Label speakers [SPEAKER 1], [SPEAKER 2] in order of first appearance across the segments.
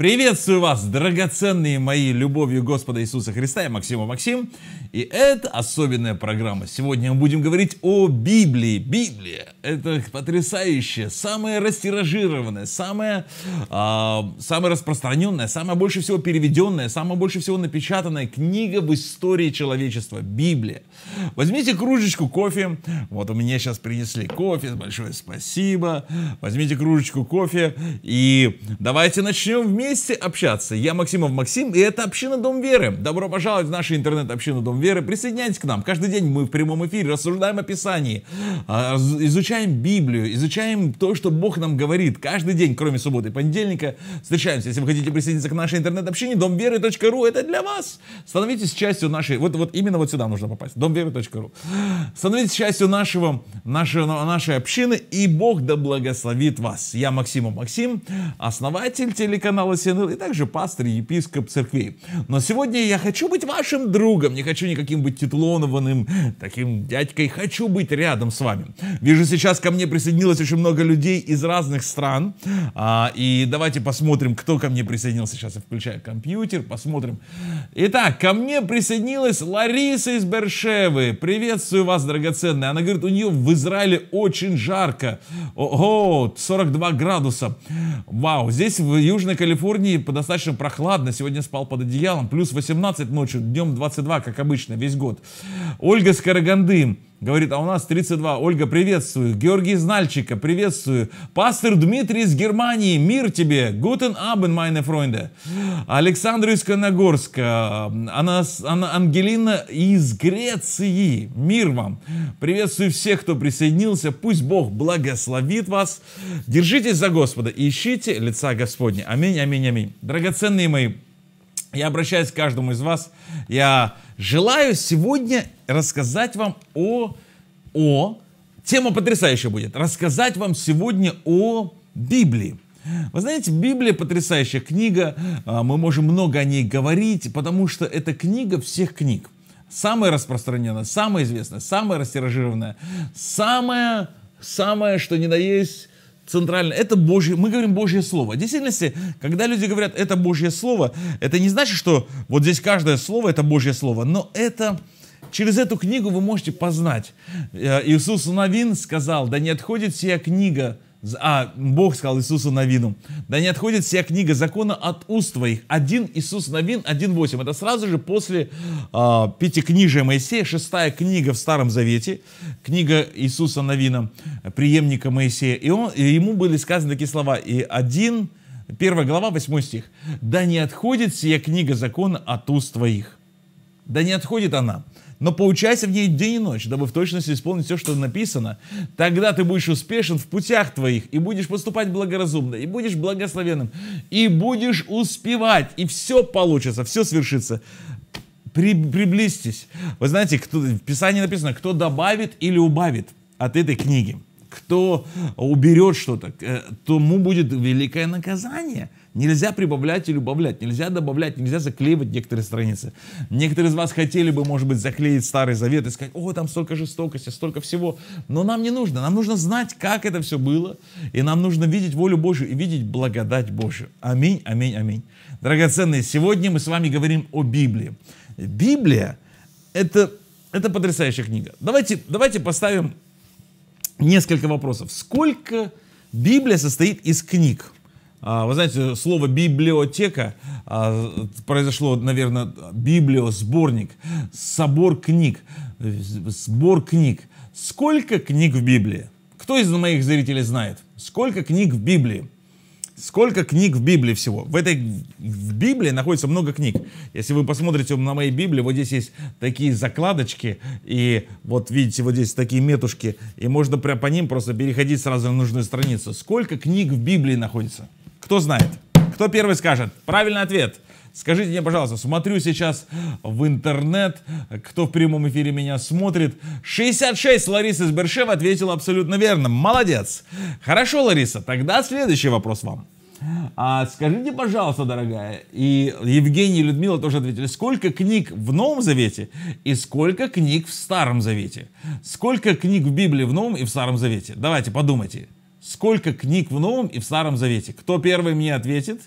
[SPEAKER 1] Приветствую вас, драгоценные мои, любовью Господа Иисуса Христа. Я Максима Максим. И это особенная программа. Сегодня мы будем говорить о Библии. Библия – это потрясающая, самая растиражированная, самая, э, самая распространенная, самая больше всего переведенная, самая больше всего напечатанная книга в истории человечества. Библия. Возьмите кружечку кофе. Вот у меня сейчас принесли кофе. Большое спасибо. Возьмите кружечку кофе и давайте начнем вместе общаться. Я Максимов Максим, и это «Община Дом Веры». Добро пожаловать в нашу интернет-общину Дом веры, присоединяйтесь к нам. Каждый день мы в прямом эфире рассуждаем о Писании, а, изучаем Библию, изучаем то, что Бог нам говорит. Каждый день, кроме субботы и понедельника, встречаемся. Если вы хотите присоединиться к нашей интернет-общине, домверы.ру, это для вас. Становитесь частью нашей, вот, вот именно вот сюда нужно попасть, домверы.ру. Становитесь частью нашего, нашего, нашей общины, и Бог да благословит вас. Я Максим Максим, основатель телеканала СНЛ и также пастор епископ церкви. Но сегодня я хочу быть вашим другом, не хочу не каким-нибудь титулованным таким дядькой. Хочу быть рядом с вами. Вижу, сейчас ко мне присоединилось очень много людей из разных стран. А, и давайте посмотрим, кто ко мне присоединился. Сейчас я включаю компьютер, посмотрим. Итак, ко мне присоединилась Лариса из Бершевы. Приветствую вас, драгоценная. Она говорит, у нее в Израиле очень жарко. Ого, 42 градуса. Вау, здесь в Южной Калифорнии достаточно прохладно. Сегодня спал под одеялом. Плюс 18 ночью, днем 22, как обычно обычно, весь год. Ольга Скороганды говорит, а у нас 32. Ольга, приветствую. Георгий Знальчика, приветствую. Пастор Дмитрий из Германии, мир тебе. Гутен абен, майне фройнде. Александр из Коногорска. Она Ана, Ангелина из Греции. Мир вам. Приветствую всех, кто присоединился. Пусть Бог благословит вас. Держитесь за Господа и ищите лица Господня. Аминь, аминь, аминь. Драгоценные мои, я обращаюсь к каждому из вас. Я Желаю сегодня рассказать вам о... о тема потрясающая будет. Рассказать вам сегодня о Библии. Вы знаете, Библия потрясающая книга, а, мы можем много о ней говорить, потому что это книга всех книг. Самая распространенная, самая известная, самая растиражированная, самая, самая, что ни на есть, центральное, это Божье, мы говорим Божье Слово. В действительности, когда люди говорят «это Божье Слово», это не значит, что вот здесь каждое слово – это Божье Слово, но это через эту книгу вы можете познать. Э, Иисус Навин сказал, да не отходит вся книга а, Бог сказал Иисусу Новину, да не отходит вся книга закона от уст твоих. Один Иисус Новин, восемь. Это сразу же после а, Пятикнижия Моисея, шестая книга в Старом Завете, книга Иисуса Новина, преемника Моисея. И, он, и ему были сказаны такие слова. И один, первая глава, восьмой стих. Да не отходит вся книга закона от уст твоих. Да не отходит она но поучайся в ней день и ночь, дабы в точности исполнить все, что написано. Тогда ты будешь успешен в путях твоих, и будешь поступать благоразумно, и будешь благословенным, и будешь успевать, и все получится, все свершится. При, приблизьтесь. Вы знаете, кто, в Писании написано, кто добавит или убавит от этой книги кто уберет что-то, э, тому будет великое наказание. Нельзя прибавлять или убавлять, нельзя добавлять, нельзя заклеивать некоторые страницы. Некоторые из вас хотели бы, может быть, заклеить Старый Завет и сказать, о, там столько жестокости, столько всего. Но нам не нужно, нам нужно знать, как это все было, и нам нужно видеть волю Божью и видеть благодать Божью. Аминь, аминь, аминь. Драгоценные, сегодня мы с вами говорим о Библии. Библия — это, это потрясающая книга. Давайте, давайте поставим несколько вопросов. Сколько Библия состоит из книг? А, вы знаете, слово библиотека а, произошло, наверное, библиосборник, собор книг, сбор книг. Сколько книг в Библии? Кто из моих зрителей знает? Сколько книг в Библии? Сколько книг в Библии всего? В этой в Библии находится много книг. Если вы посмотрите на моей Библии, вот здесь есть такие закладочки, и вот видите, вот здесь такие метушки, и можно прямо по ним просто переходить сразу на нужную страницу. Сколько книг в Библии находится? Кто знает? Кто первый скажет? Правильный ответ. Скажите мне, пожалуйста, смотрю сейчас в интернет, кто в прямом эфире меня смотрит. 66 Лариса из Бершева ответила абсолютно верно. Молодец. Хорошо, Лариса, тогда следующий вопрос вам. А скажите, пожалуйста, дорогая, и Евгений и Людмила тоже ответили, сколько книг в Новом Завете и сколько книг в Старом Завете? Сколько книг в Библии в Новом и в Старом Завете? Давайте, подумайте. Сколько книг в Новом и в Старом Завете? Кто первый мне ответит?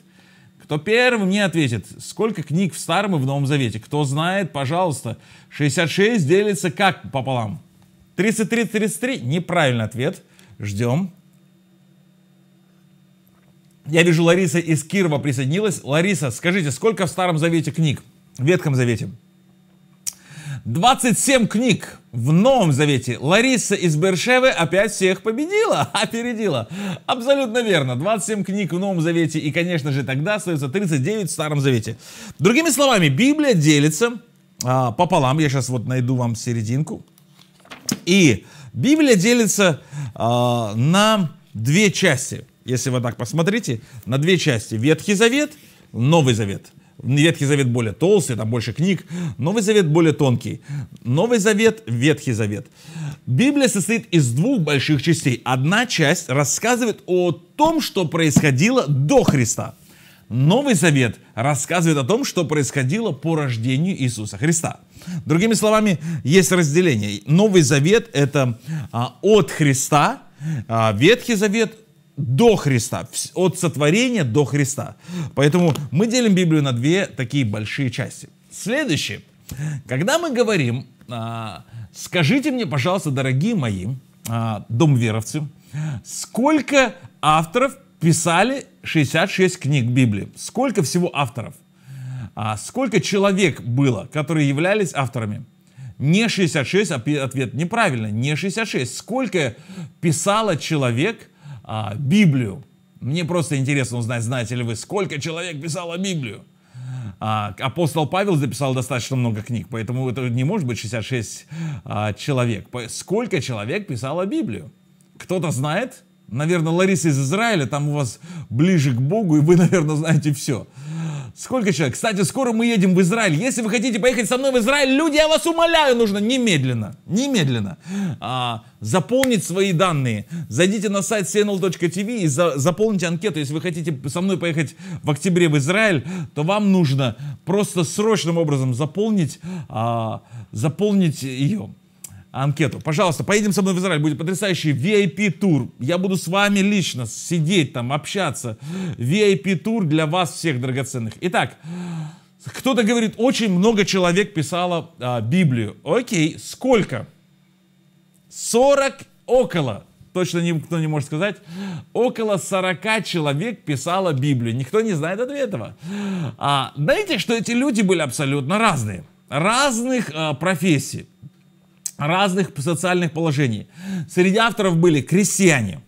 [SPEAKER 1] Кто первый мне ответит? Сколько книг в Старом и в Новом Завете? Кто знает, пожалуйста. 66 делится как пополам? 33, 33. Неправильный ответ. Ждем. Я вижу, Лариса из Кирова присоединилась. Лариса, скажите, сколько в Старом Завете книг? В Ветхом Завете? 27 книг в Новом Завете. Лариса из Бершевы опять всех победила, опередила. Абсолютно верно. 27 книг в Новом Завете и, конечно же, тогда остается 39 в Старом Завете. Другими словами, Библия делится а, пополам. Я сейчас вот найду вам серединку. И Библия делится а, на две части. Если вы так посмотрите, на две части. Ветхий Завет, Новый Завет – Ветхий Завет более толстый, там больше книг. Новый Завет более тонкий. Новый Завет, Ветхий Завет. Библия состоит из двух больших частей. Одна часть рассказывает о том, что происходило до Христа. Новый Завет рассказывает о том, что происходило по рождению Иисуса Христа. Другими словами, есть разделение. Новый Завет это а, от Христа, а Ветхий Завет до Христа, от сотворения до Христа. Поэтому мы делим Библию на две такие большие части. Следующее. Когда мы говорим, а, скажите мне, пожалуйста, дорогие мои а, домверовцы, сколько авторов писали 66 книг Библии? Сколько всего авторов? А сколько человек было, которые являлись авторами? Не 66, ответ неправильно, не 66. Сколько писало человек – а, Библию. Мне просто интересно узнать, знаете ли вы, сколько человек писало Библию. А, апостол Павел записал достаточно много книг, поэтому это не может быть 66 а, человек. Сколько человек писало Библию? Кто-то знает? Наверное, Лариса из Израиля, там у вас ближе к Богу, и вы, наверное, знаете все. Сколько человек? Кстати, скоро мы едем в Израиль. Если вы хотите поехать со мной в Израиль, люди, я вас умоляю, нужно немедленно, немедленно а, заполнить свои данные. Зайдите на сайт cnl.tv и за, заполните анкету. Если вы хотите со мной поехать в октябре в Израиль, то вам нужно просто срочным образом заполнить, а, заполнить ее анкету. Пожалуйста, поедем со мной в Израиль, будет потрясающий VIP-тур. Я буду с вами лично сидеть там, общаться. VIP-тур для вас всех драгоценных. Итак, кто-то говорит, очень много человек писало а, Библию. Окей, сколько? 40 около. Точно никто не может сказать. Около 40 человек писало Библию. Никто не знает ответа. А, знаете, что эти люди были абсолютно разные. Разных а, профессий разных социальных положений. Среди авторов были крестьяне,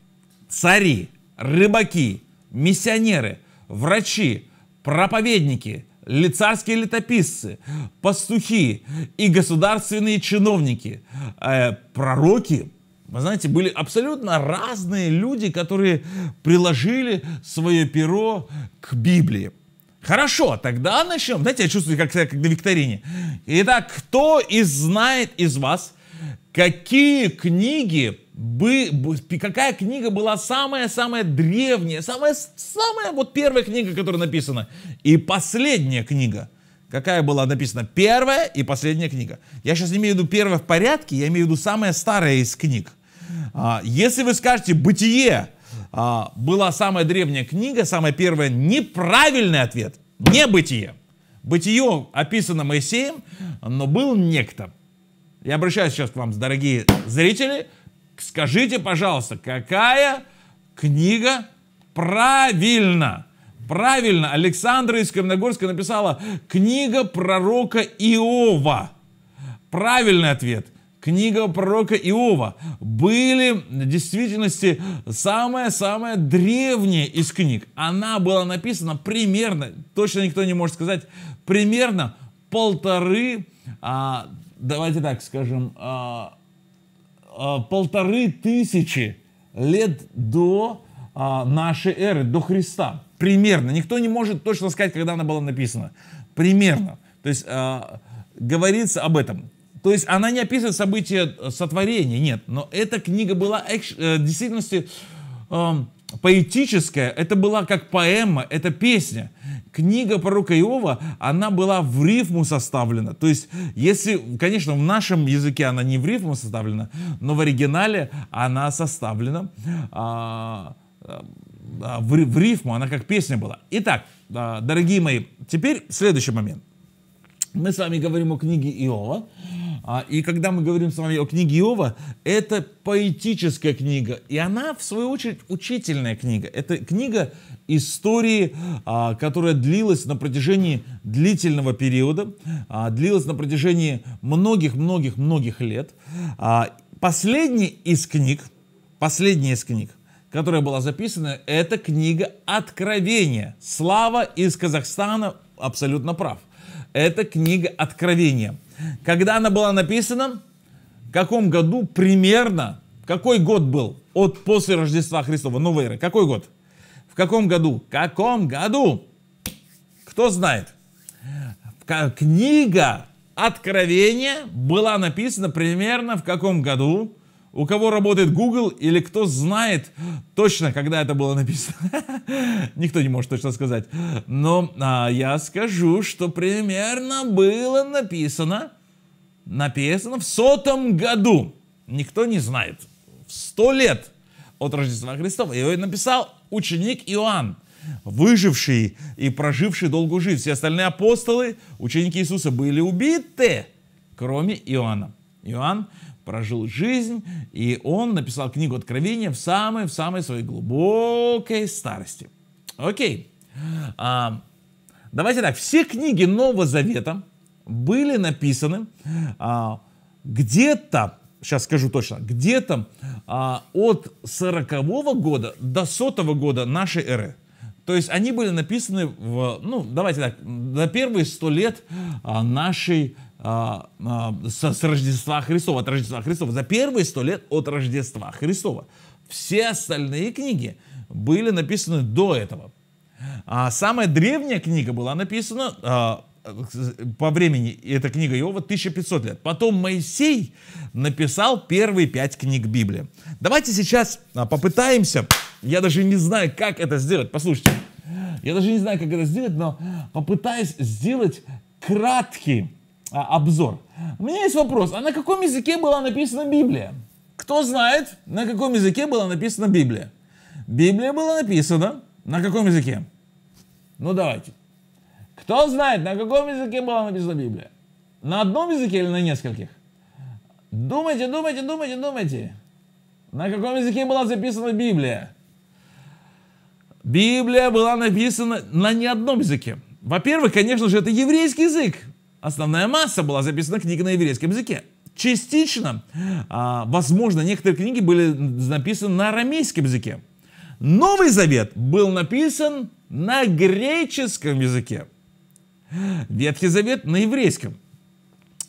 [SPEAKER 1] цари, рыбаки, миссионеры, врачи, проповедники, царские летописцы, пастухи и государственные чиновники, э, пророки. Вы знаете, были абсолютно разные люди, которые приложили свое перо к Библии. Хорошо, тогда начнем. Знаете, я чувствую, как, как на викторине. Итак, кто из знает из вас, Какие книги бы, какая книга была самая-самая древняя, самая-самая вот первая книга, которая написана, и последняя книга, какая была написана первая и последняя книга. Я сейчас не имею в виду первая в порядке, я имею в виду самая старая из книг. А, если вы скажете «Бытие» а, была самая древняя книга, самая первая, неправильный ответ, не «Бытие». Бытие описано Моисеем, но был некто, я обращаюсь сейчас к вам, дорогие зрители. Скажите, пожалуйста, какая книга правильно? Правильно, Александра из Каменогорска написала «Книга пророка Иова». Правильный ответ книга пророка Иова были в действительности самая-самая древняя из книг. Она была написана примерно, точно никто не может сказать, примерно полторы а, давайте так скажем, а, а, полторы тысячи лет до а, нашей эры, до Христа. Примерно. Никто не может точно сказать, когда она была написана. Примерно. То есть говорится об этом. То есть она не описывает события сотворения, нет. Но эта книга была э, в действительности поэтическая, это была как поэма, это песня. Книга пророка Иова, она была в рифму составлена. То есть, если, конечно, в нашем языке она не в рифму составлена, но в оригинале она составлена а, а, в, в рифму, она как песня была. Итак, а, дорогие мои, теперь следующий момент. Мы с вами говорим о книге Иова. А, и когда мы говорим с вами о книге Иова, это поэтическая книга. И она, в свою очередь, учительная книга. Это книга истории, а, которая длилась на протяжении длительного периода, а, длилась на протяжении многих-многих-многих лет. Последняя из книг, последняя из книг, которая была записана, это книга «Откровение». Слава из Казахстана абсолютно прав – это книга Откровения. Когда она была написана, в каком году примерно, какой год был от после Рождества Христова, новой эры, какой год? В каком году? В каком году? Кто знает? Книга Откровения была написана примерно в каком году? у кого работает Google или кто знает точно, когда это было написано. Никто не может точно сказать. Но а, я скажу, что примерно было написано, написано в сотом году. Никто не знает. В сто лет от Рождества Христова. его написал ученик Иоанн выживший и проживший долгую жизнь. Все остальные апостолы, ученики Иисуса, были убиты, кроме Иоанна. Иоанн прожил жизнь, и он написал книгу Откровения в самой, в самой своей глубокой старости. Окей. А, давайте так, все книги Нового Завета были написаны а, где-то, сейчас скажу точно, где-то а, от 40 -го года до 100 -го года нашей эры. То есть они были написаны в, ну, давайте так, за первые сто лет а, нашей а, а, с, с Рождества Христова, от Рождества Христова, за первые сто лет от Рождества Христова. Все остальные книги были написаны до этого. А самая древняя книга была написана а, по времени, и эта книга Иова, 1500 лет. Потом Моисей написал первые пять книг Библии. Давайте сейчас а, попытаемся, я даже не знаю, как это сделать, послушайте. Я даже не знаю, как это сделать, но попытаюсь сделать краткий а, обзор. У меня есть вопрос, а на каком языке была написана Библия? Кто знает, на каком языке была написана Библия? Библия была написана на каком языке? Ну давайте. Кто знает, на каком языке была написана Библия? На одном языке или на нескольких? Думайте, думайте, думайте, думайте. На каком языке была записана Библия? Библия была написана на не одном языке. Во-первых, конечно же, это еврейский язык основная масса была записана книг на еврейском языке. Частично, а, возможно, некоторые книги были написаны на арамейском языке. Новый Завет был написан на греческом языке. Ветхий Завет на еврейском.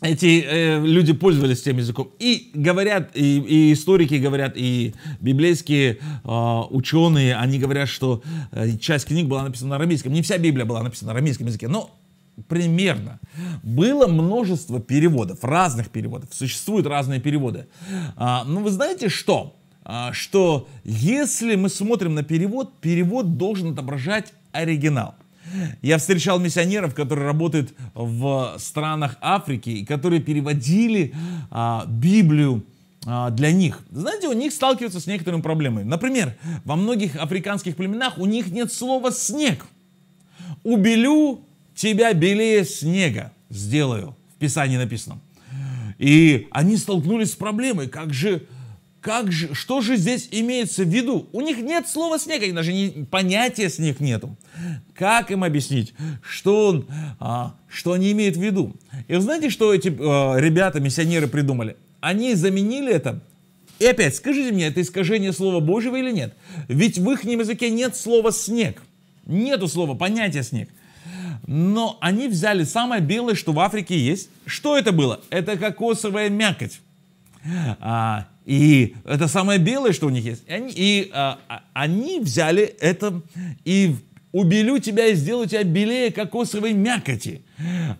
[SPEAKER 1] Эти э, люди пользовались тем языком. И говорят, и, и историки говорят, и библейские э, ученые, они говорят, что э, часть книг была написана на арамейском. Не вся Библия была написана на арамейском языке, но примерно. Было множество переводов, разных переводов. Существуют разные переводы. А, но ну, вы знаете что? А, что если мы смотрим на перевод, перевод должен отображать оригинал. Я встречал миссионеров, которые работают в странах Африки и которые переводили а, Библию а, для них. Знаете, у них сталкиваются с некоторыми проблемами. Например, во многих африканских племенах у них нет слова снег. Убелю тебя белее снега сделаю. В Писании написано. И они столкнулись с проблемой, как же, как же, что же здесь имеется в виду? У них нет слова снега, и даже не, понятия с них нету. Как им объяснить, что, он, а, что они имеют в виду? И вы знаете, что эти а, ребята, миссионеры придумали? Они заменили это и опять, скажите мне, это искажение слова Божьего или нет? Ведь в их языке нет слова «снег». Нету слова, понятия «снег». Но они взяли самое белое, что в Африке есть. Что это было? Это кокосовая мякоть. А, и это самое белое, что у них есть. И они, и а, а они взяли это и убелю тебя и сделаю тебя белее кокосовой мякоти.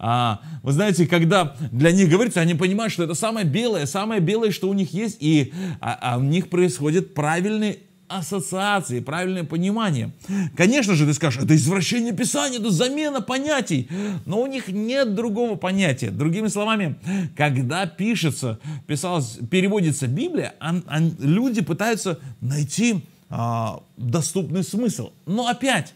[SPEAKER 1] А, вы знаете, когда для них говорится, они понимают, что это самое белое, самое белое, что у них есть, и а, а у них происходит правильный ассоциации, правильное понимание. Конечно же, ты скажешь, это извращение Писания, это замена понятий, но у них нет другого понятия. Другими словами, когда пишется, писалось, переводится Библия, а, а, люди пытаются найти а, доступный смысл. Но опять,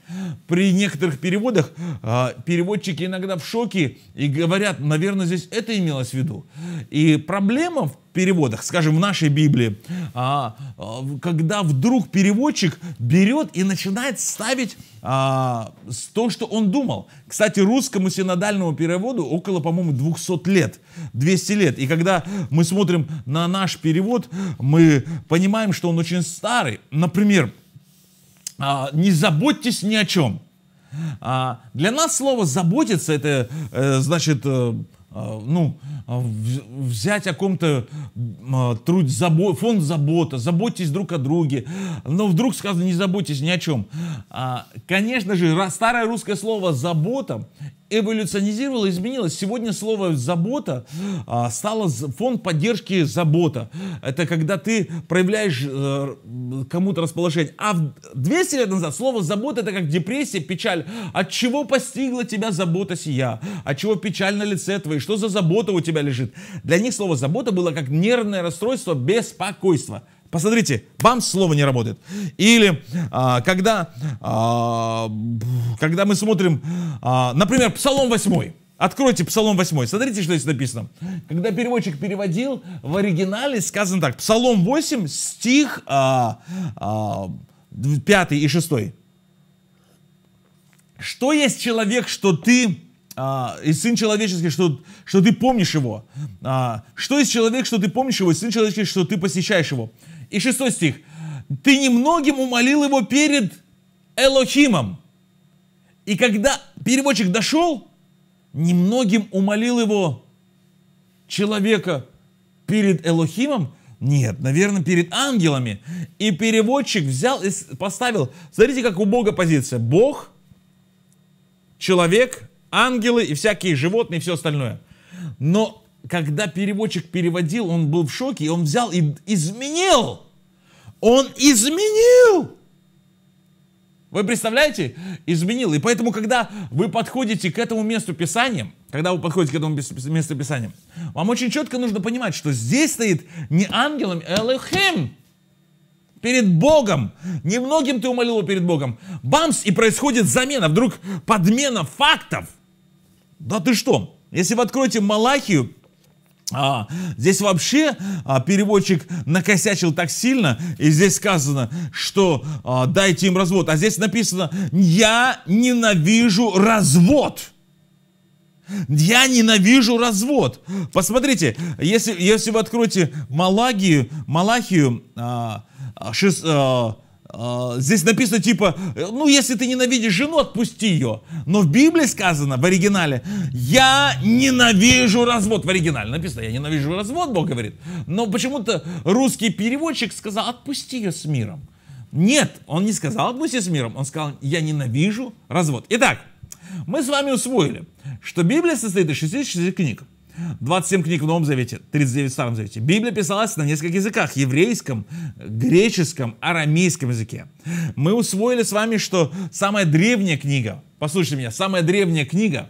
[SPEAKER 1] при некоторых переводах а, переводчики иногда в шоке и говорят, наверное, здесь это имелось в виду. И проблема в переводах, скажем, в нашей Библии, а, а, когда вдруг переводчик берет и начинает ставить а, то, что он думал. Кстати, русскому синодальному переводу около, по-моему, 200 лет, 200 лет. И когда мы смотрим на наш перевод, мы понимаем, что он очень старый. Например, а, «не заботьтесь ни о чем». А, для нас слово «заботиться» — это, э, значит, э, Э, ну, э, взять о ком-то э, труд, забо, фонд забота, заботьтесь друг о друге, но вдруг сказано не заботьтесь ни о чем. А, конечно же, старое русское слово «забота» эволюционизировало, изменилось. Сегодня слово «забота» а, стало фонд поддержки «забота». Это когда ты проявляешь э, кому-то расположение. А 200 лет назад слово «забота» — это как депрессия, печаль. От чего постигла тебя забота сия? От чего печаль на лице твоей? Что за забота у тебя лежит? Для них слово «забота» было как нервное расстройство беспокойство. Посмотрите, бам, слово не работает. Или а, когда, а, когда мы смотрим, а, например, Псалом 8. Откройте Псалом 8. Смотрите, что здесь написано. Когда переводчик переводил, в оригинале сказано так. Псалом 8, стих а, а, 5 и 6. Что есть человек, что ты а, и сын человеческий, что, что ты помнишь его? А, что есть человек, что ты помнишь его, и сын человеческий, что ты посещаешь его? И шестой стих. Ты немногим умолил его перед Элохимом. И когда переводчик дошел, немногим умолил его человека перед Элохимом, нет, наверное, перед ангелами. И переводчик взял и поставил. Смотрите, как у Бога позиция. Бог, человек, ангелы и всякие животные и все остальное. Но когда переводчик переводил, он был в шоке, он взял и изменил. Он изменил. Вы представляете? Изменил. И поэтому, когда вы подходите к этому месту Писания, когда вы подходите к этому месту Писания, вам очень четко нужно понимать, что здесь стоит не ангелом Элохим, перед Богом. Немногим ты умолил его перед Богом. Бамс, и происходит замена, вдруг подмена фактов. Да ты что? Если вы откроете Малахию, а, здесь вообще а, переводчик накосячил так сильно, и здесь сказано, что а, дайте им развод, а здесь написано, я ненавижу развод. Я ненавижу развод. Посмотрите, если, если вы откроете Малагию, Малахию, а, шест, а, а, здесь написано типа, э, ну если ты ненавидишь жену, отпусти ее. Но в Библии сказано, в оригинале, я ненавижу развод. В оригинале написано, я ненавижу развод, Бог говорит. Но почему-то русский переводчик сказал, отпусти ее с миром. Нет, он не сказал отпусти с миром, он сказал, я ненавижу развод. Итак, мы с вами усвоили, что Библия состоит из 66 книг. 27 книг в Новом Завете, 39 в Старом Завете. Библия писалась на нескольких языках. Еврейском, греческом, арамейском языке. Мы усвоили с вами, что самая древняя книга, послушайте меня, самая древняя книга,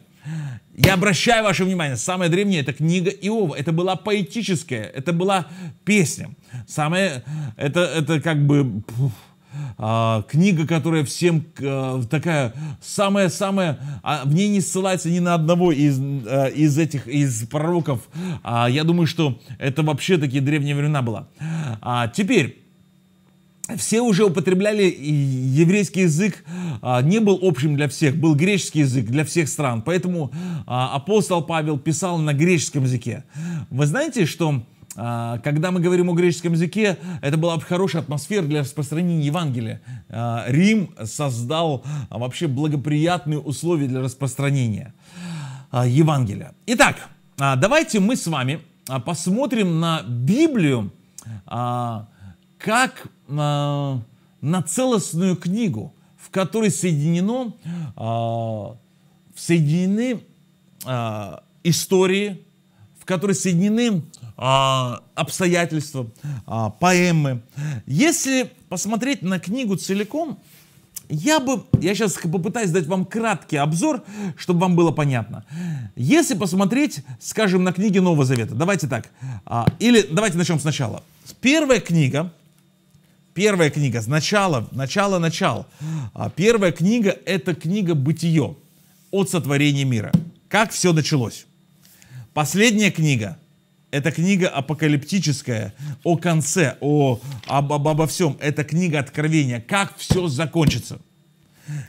[SPEAKER 1] я обращаю ваше внимание, самая древняя это книга Иова. Это была поэтическая, это была песня. Самая, это, это как бы... Пух, а, книга, которая всем а, такая самая-самая, а, в ней не ссылается ни на одного из, а, из этих, из пророков. я думаю, что это вообще такие древние времена была. теперь, все уже употребляли еврейский язык, не был общим для всех, был греческий язык для всех стран. Поэтому апостол Павел писал на греческом языке. Вы знаете, что а, когда мы говорим о греческом языке, это была бы хорошая атмосфера для распространения Евангелия. А, Рим создал а, вообще благоприятные условия для распространения Евангелия. Итак, давайте мы с вами посмотрим на Библию как на целостную книгу, в которой соединено, соединены истории, которые соединены а, обстоятельства, а, поэмы. Если посмотреть на книгу целиком, я бы, я сейчас попытаюсь дать вам краткий обзор, чтобы вам было понятно. Если посмотреть, скажем, на книги Нового Завета, давайте так, а, или давайте начнем сначала. Первая книга, первая книга, начало, начало, начало. первая книга это книга «Бытие» от сотворения мира. Как все началось. Последняя книга – это книга апокалиптическая, о конце, о, об, об, обо всем. Это книга откровения, как все закончится.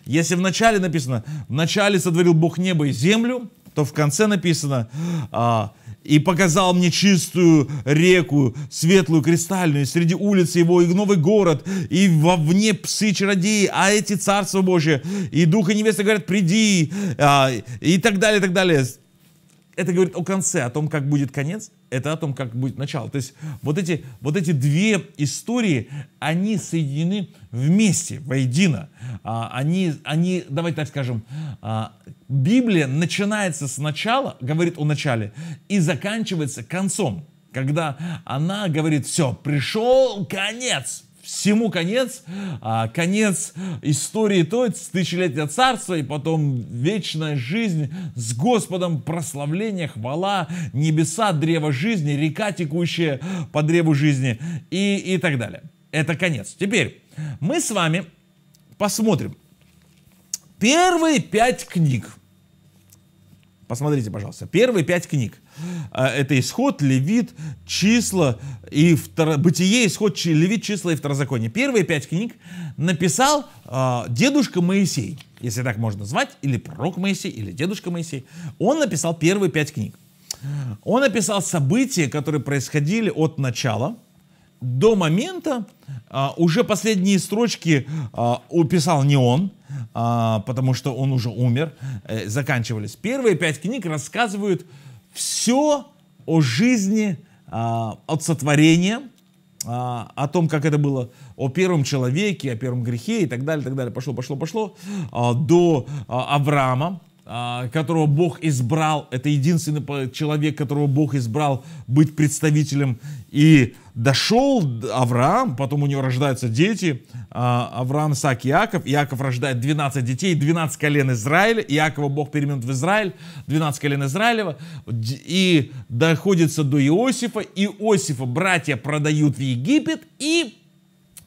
[SPEAKER 1] Если в начале написано «В начале сотворил Бог небо и землю», то в конце написано а, «И показал мне чистую реку, светлую, кристальную, среди улиц его, и новый город, и вовне псы чародеи, а эти царство Божие, и дух и невеста говорят, приди», а, и так далее, и так далее это говорит о конце, о том, как будет конец, это о том, как будет начало. То есть вот эти, вот эти две истории, они соединены вместе, воедино. А, они, они, давайте так скажем, а, Библия начинается с начала, говорит о начале, и заканчивается концом, когда она говорит, все, пришел конец, всему конец, а, конец истории той, тысячелетия царства, и потом вечная жизнь с Господом, прославление, хвала, небеса, древо жизни, река, текущая по древу жизни и, и так далее. Это конец. Теперь мы с вами посмотрим первые пять книг. Посмотрите, пожалуйста, первые пять книг. А, это исход, левит, числа и втор... бытие, исход, левит, числа и второзаконие. Первые пять книг написал э, дедушка Моисей, если так можно звать, или пророк Моисей, или дедушка Моисей. Он написал первые пять книг. Он написал события, которые происходили от начала до момента. А, уже последние строчки а, уписал не он, а, потому что он уже умер. Э, заканчивались. Первые пять книг рассказывают все о жизни а, от сотворения, а, о том, как это было, о первом человеке, о первом грехе и так далее, так далее, пошло, пошло, пошло, а, до а, Авраама, а, которого Бог избрал, это единственный человек, которого Бог избрал быть представителем. И дошел Авраам, потом у него рождаются дети, а, Авраам, Сак, Иаков. Иаков рождает 12 детей, 12 колен Израиля. Иакова Бог переименует в Израиль, 12 колен Израилева. И доходится до Иосифа. Иосифа братья продают в Египет. И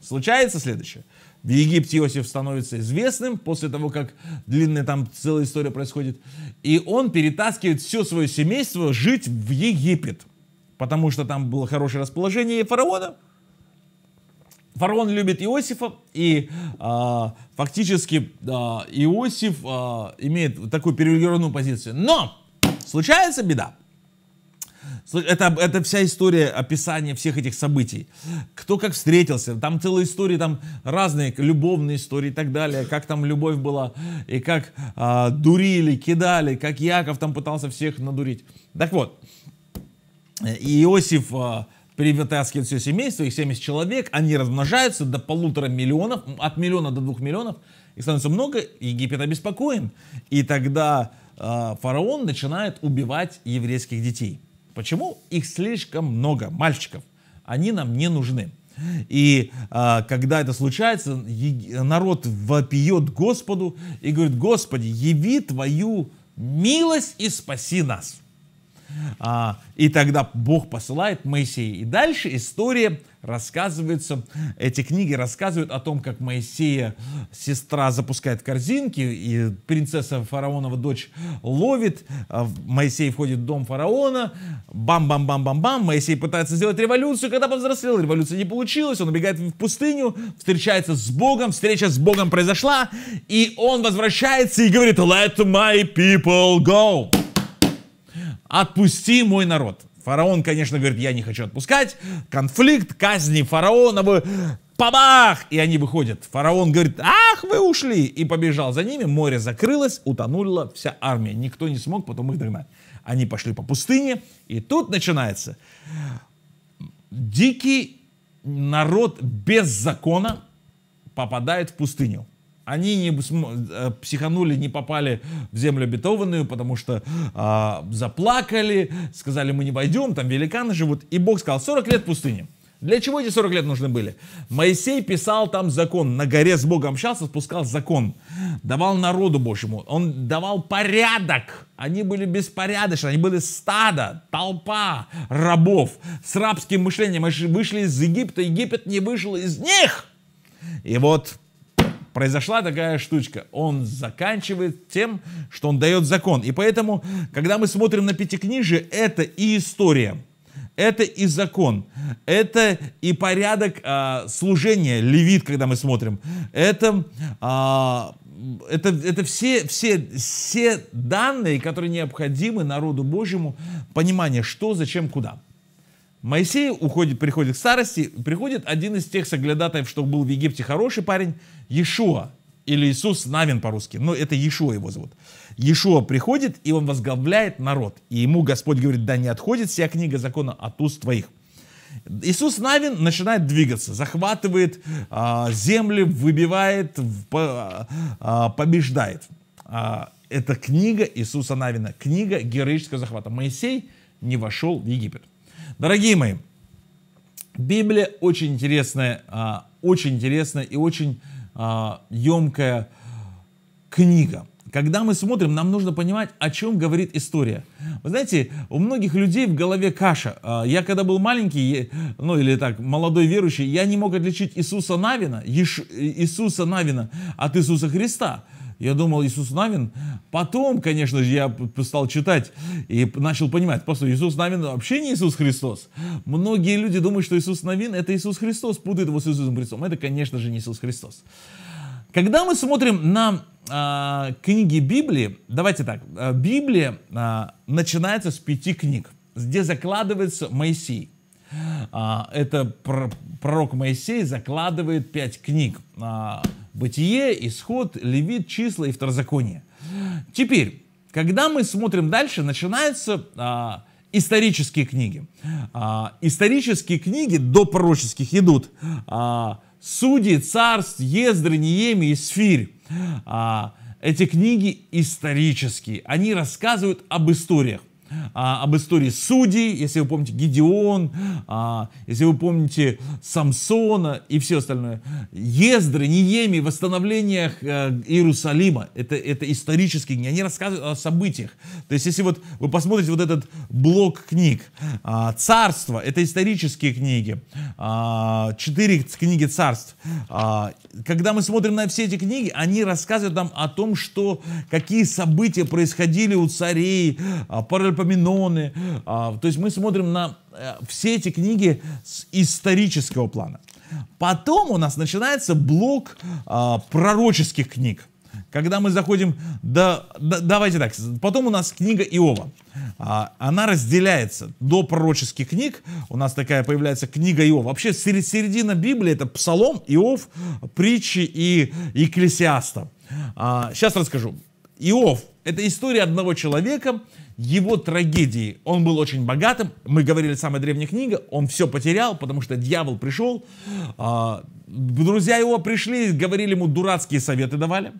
[SPEAKER 1] случается следующее. В Египте Иосиф становится известным после того, как длинная там целая история происходит. И он перетаскивает все свое семейство жить в Египет. Потому что там было хорошее расположение фараона. Фараон любит Иосифа, и э, фактически э, Иосиф э, имеет такую привилегированную позицию. Но случается беда. Это, это вся история описания всех этих событий. Кто как встретился, там целые истории, там разные любовные истории и так далее, как там любовь была, и как а, дурили, кидали, как Яков там пытался всех надурить. Так вот, Иосиф а, перевытаскивает все семейство, их 70 человек, они размножаются до полутора миллионов, от миллиона до двух миллионов, их становится много, Египет обеспокоен. И тогда э, фараон начинает убивать еврейских детей. Почему их слишком много, мальчиков? Они нам не нужны. И э, когда это случается, народ вопиет Господу и говорит, Господи, яви Твою милость и спаси нас. А, и тогда Бог посылает Моисея. И дальше история рассказывается, эти книги рассказывают о том, как Моисея сестра запускает корзинки, и принцесса фараонова дочь ловит, а Моисей входит в дом фараона, бам-бам-бам-бам-бам, Моисей пытается сделать революцию, когда повзрослел, революция не получилась, он убегает в пустыню, встречается с Богом, встреча с Богом произошла, и он возвращается и говорит «Let my people go!» «Отпусти мой народ!» Фараон, конечно, говорит, я не хочу отпускать. Конфликт, казни фараона, вы Пабах! И они выходят. Фараон говорит, ах, вы ушли! И побежал за ними, море закрылось, утонула вся армия. Никто не смог потом их догнать. Они пошли по пустыне, и тут начинается дикий народ без закона попадает в пустыню. Они не э, психанули, не попали в землю обетованную, потому что а, заплакали, сказали, мы не войдем, там великаны живут. И Бог сказал, 40 лет пустыни. Для чего эти 40 лет нужны были? Моисей писал там закон, на горе с Богом общался, спускал закон, давал народу Божьему, он давал порядок. Они были беспорядочны, они были стадо, толпа рабов с рабским мышлением. Они вышли из Египта, Египет не вышел из них. И вот произошла такая штучка. Он заканчивает тем, что он дает закон. И поэтому, когда мы смотрим на пятикнижие, это и история, это и закон, это и порядок а, служения, левит, когда мы смотрим, это... А, это, это все, все, все данные, которые необходимы народу Божьему, понимание, что, зачем, куда. Моисей уходит, приходит к старости, приходит один из тех соглядатаев, что был в Египте хороший парень, Иешуа, или Иисус Навин по-русски, но это Иешуа его зовут. Иешуа приходит, и он возглавляет народ, и ему Господь говорит, да не отходит вся книга закона от уст твоих. Иисус Навин начинает двигаться, захватывает а, земли, выбивает, по, а, побеждает. А, это книга Иисуса Навина, книга героического захвата. Моисей не вошел в Египет. Дорогие мои, Библия очень интересная, а, очень интересная и очень емкая а, книга. Когда мы смотрим, нам нужно понимать, о чем говорит история. Вы знаете, у многих людей в голове каша. А, я когда был маленький, ну или так, молодой верующий, я не мог отличить Иисуса Навина, Иисуса Навина от Иисуса Христа. Я думал, Иисус Навин. Потом, конечно же, я стал читать и начал понимать. Просто Иисус Навин вообще не Иисус Христос. Многие люди думают, что Иисус Навин это Иисус Христос, путает его с Иисусом Христом. Это, конечно же, не Иисус Христос. Когда мы смотрим на э, книги Библии, давайте так, а, Библия э, начинается с пяти книг, где закладывается Моисей. Э, это пророк Моисей закладывает пять книг. Бытие, Исход, Левит, Числа и Второзаконие. Теперь, когда мы смотрим дальше, начинаются а, исторические книги. А, исторические книги до пророческих идут. А, Судьи, Царств, Ездра, Нееми и Сфирь. А, эти книги исторические. Они рассказывают об историях а, об истории судей, если вы помните Гедеон, а, если вы помните Самсона и все остальное. Ездры, Ниеми, восстановлениях а, Иерусалима. Это, это исторические книги. Они рассказывают о событиях. То есть, если вот вы посмотрите вот этот блок книг, а, царство, это исторические книги, а, четыре книги царств. А, когда мы смотрим на все эти книги, они рассказывают нам о том, что какие события происходили у царей, а, Парменоны. А, то есть мы смотрим на э, все эти книги с исторического плана. Потом у нас начинается блок а, пророческих книг когда мы заходим до, Давайте так, потом у нас книга Иова. А, она разделяется до пророческих книг. У нас такая появляется книга Иова. Вообще середина Библии это Псалом, Иов, притчи и Екклесиаста. сейчас расскажу. Иов это история одного человека, его трагедии. Он был очень богатым, мы говорили, самая древняя книга, он все потерял, потому что дьявол пришел, а, друзья его пришли, говорили ему, дурацкие советы давали,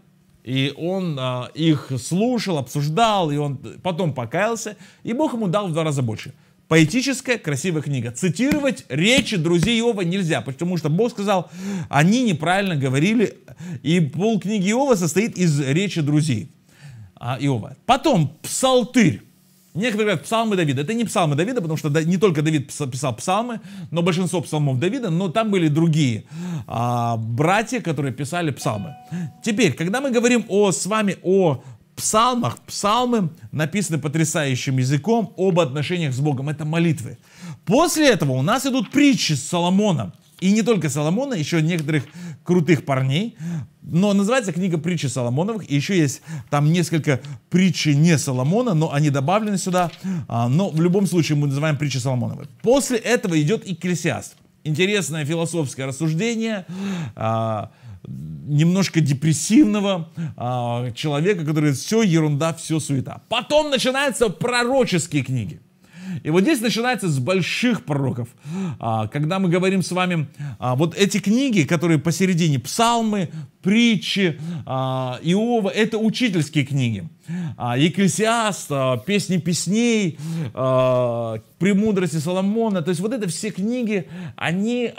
[SPEAKER 1] и он а, их слушал, обсуждал, и он потом покаялся, и Бог ему дал в два раза больше. Поэтическая, красивая книга. Цитировать речи друзей Иова нельзя, потому что Бог сказал, они неправильно говорили, и пол книги Иова состоит из речи друзей а, Иова. Потом псалтырь. Некоторые говорят, псалмы Давида. Это не псалмы Давида, потому что не только Давид писал псалмы, но большинство псалмов Давида, но там были другие а, братья, которые писали псалмы. Теперь, когда мы говорим о, с вами о псалмах, псалмы написаны потрясающим языком об отношениях с Богом. Это молитвы. После этого у нас идут притчи с Соломоном. И не только Соломона, еще некоторых крутых парней. Но называется книга «Притчи Соломоновых». И еще есть там несколько притчи не Соломона, но они добавлены сюда. А, но в любом случае мы называем «Притчи Соломоновых». После этого идет и «Экклесиаст». Интересное философское рассуждение а, немножко депрессивного а, человека, который все ерунда, все суета. Потом начинаются пророческие книги. И вот здесь начинается с больших пророков. А, когда мы говорим с вами, а, вот эти книги, которые посередине, псалмы, притчи, а, Иова, это учительские книги. Екклесиаст, Песни песней, а, Премудрости Соломона. То есть вот это все книги, они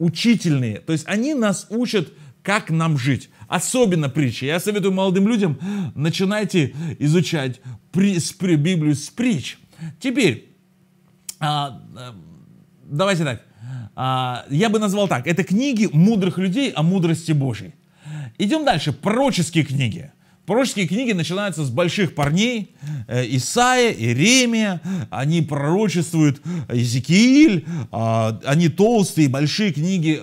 [SPEAKER 1] учительные. То есть они нас учат, как нам жить. Особенно притчи. Я советую молодым людям, начинайте изучать при, с, при, Библию с притч. Теперь, а, э, давайте так, а, я бы назвал так, это книги мудрых людей о мудрости Божьей. Идем дальше, пророческие книги. Пророческие книги начинаются с больших парней, э, Исаия, Иеремия, они пророчествуют Иезекииль, а, они толстые, большие книги,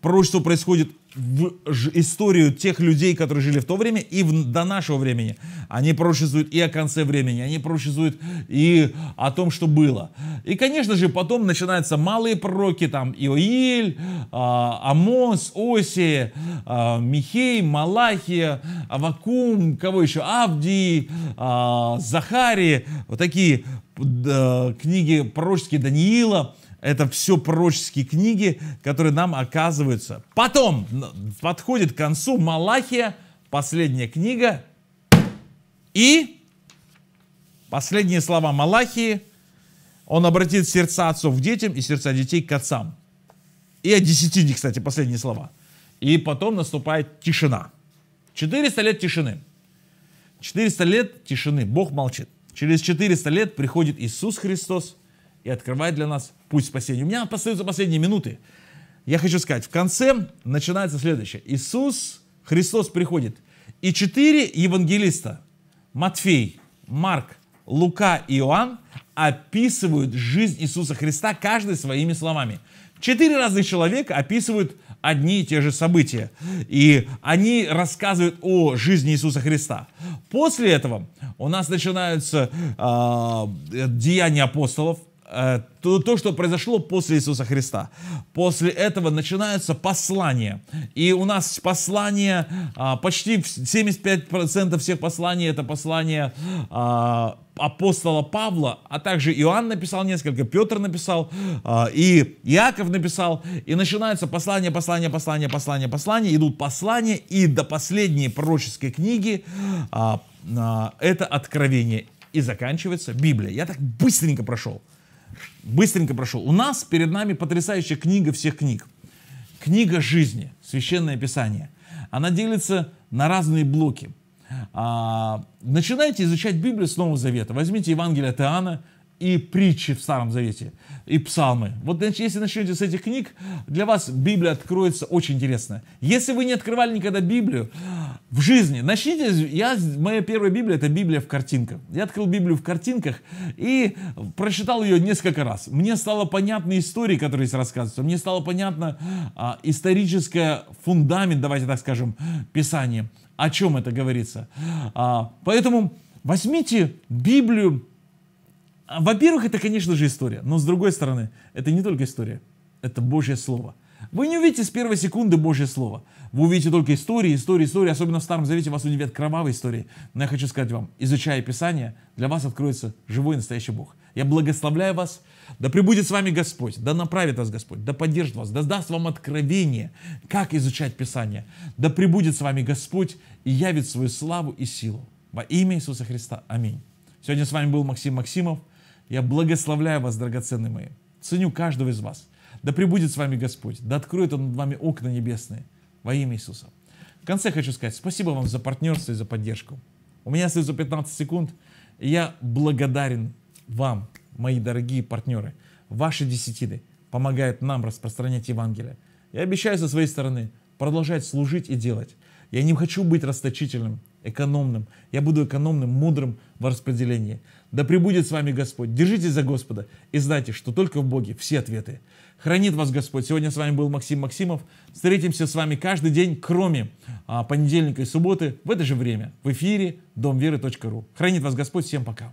[SPEAKER 1] пророчество происходит в историю тех людей, которые жили в то время и в, до нашего времени. Они пророчествуют и о конце времени, они пророчествуют и о том, что было. И, конечно же, потом начинаются малые пророки, там Иоиль, а, Амос, Оси, а, Михей, Малахия, Авакум, кого еще, Авдии, а, Захари, вот такие э, книги пророческие Даниила. Это все пророческие книги, которые нам оказываются. Потом подходит к концу Малахия, последняя книга. И последние слова Малахии. Он обратит сердца отцов к детям и сердца детей к отцам. И о десятине, кстати, последние слова. И потом наступает тишина. 400 лет тишины. 400 лет тишины. Бог молчит. Через 400 лет приходит Иисус Христос – и открывает для нас путь спасения. У меня остаются последние минуты. Я хочу сказать, в конце начинается следующее. Иисус, Христос приходит. И четыре евангелиста, Матфей, Марк, Лука и Иоанн, описывают жизнь Иисуса Христа каждый своими словами. Четыре разных человека описывают одни и те же события. И они рассказывают о жизни Иисуса Христа. После этого у нас начинаются а, э, деяния апостолов. Э, то, то, что произошло после Иисуса Христа. После этого начинаются послания. И у нас послания, а, почти 75% всех посланий это послание а, апостола Павла, а также Иоанн написал несколько, Петр написал, а, и Яков написал. И начинаются послания, послания, послания, послания, послания, Идут послания, и до последней пророческой книги это откровение. И заканчивается Библия. Я так быстренько прошел быстренько прошел. У нас перед нами потрясающая книга всех книг. Книга жизни, священное писание. Она делится на разные блоки. А, начинайте изучать Библию с Нового Завета. Возьмите Евангелие от Иоанна, и притчи в Старом Завете, и псалмы. Вот значит, если начнете с этих книг, для вас Библия откроется очень интересно. Если вы не открывали никогда Библию э, в жизни, начните, я, моя первая Библия это Библия в картинках. Я открыл Библию в картинках и прочитал ее несколько раз. Мне стало понятно истории, которые здесь рассказываются, мне стало понятно а, историческое фундамент, давайте так скажем, Писания, о чем это говорится. А, поэтому возьмите Библию а, во-первых, это, конечно же, история. Но, с другой стороны, это не только история. Это Божье Слово. Вы не увидите с первой секунды Божье Слово. Вы увидите только истории, истории, истории. Особенно в Старом Завете вас удивят кровавые истории. Но я хочу сказать вам, изучая Писание, для вас откроется живой настоящий Бог. Я благословляю вас. Да пребудет с вами Господь, да направит вас Господь, да поддержит вас, да даст вам откровение, как изучать Писание. Да пребудет с вами Господь и явит свою славу и силу. Во имя Иисуса Христа. Аминь. Сегодня с вами был Максим Максимов. Я благословляю вас, драгоценные мои. Ценю каждого из вас. Да пребудет с вами Господь. Да откроет Он над вами окна небесные. Во имя Иисуса. В конце хочу сказать спасибо вам за партнерство и за поддержку. У меня остается 15 секунд. И я благодарен вам, мои дорогие партнеры. Ваши десятины помогают нам распространять Евангелие. Я обещаю со своей стороны продолжать служить и делать. Я не хочу быть расточительным экономным. Я буду экономным, мудрым в распределении. Да пребудет с вами Господь. Держитесь за Господа и знайте, что только в Боге все ответы. Хранит вас Господь. Сегодня с вами был Максим Максимов. Встретимся с вами каждый день, кроме а, понедельника и субботы, в это же время, в эфире домверы.ру. Хранит вас Господь. Всем пока.